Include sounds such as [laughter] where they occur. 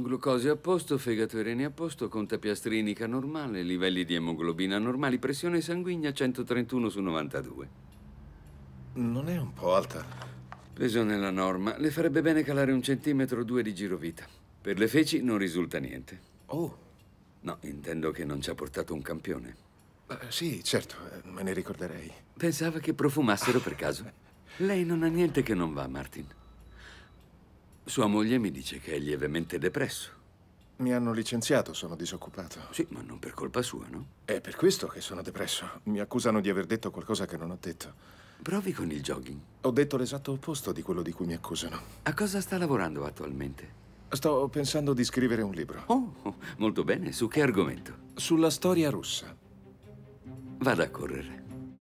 Glucosio a posto, fegato e reni a posto, conta piastrinica normale, livelli di emoglobina normali, pressione sanguigna 131 su 92. Non è un po' alta? Peso nella norma, le farebbe bene calare un centimetro o due di girovita. Per le feci non risulta niente. Oh. No, intendo che non ci ha portato un campione. Uh, sì, certo, eh, me ne ricorderei. Pensava che profumassero per caso. [laughs] Lei non ha niente che non va, Martin. Sua moglie mi dice che è lievemente depresso. Mi hanno licenziato, sono disoccupato. Sì, ma non per colpa sua, no? È per questo che sono depresso. Mi accusano di aver detto qualcosa che non ho detto. Provi con il jogging. Ho detto l'esatto opposto di quello di cui mi accusano. A cosa sta lavorando attualmente? Sto pensando di scrivere un libro. Oh, oh molto bene. Su che argomento? Sulla storia russa. Vado a correre.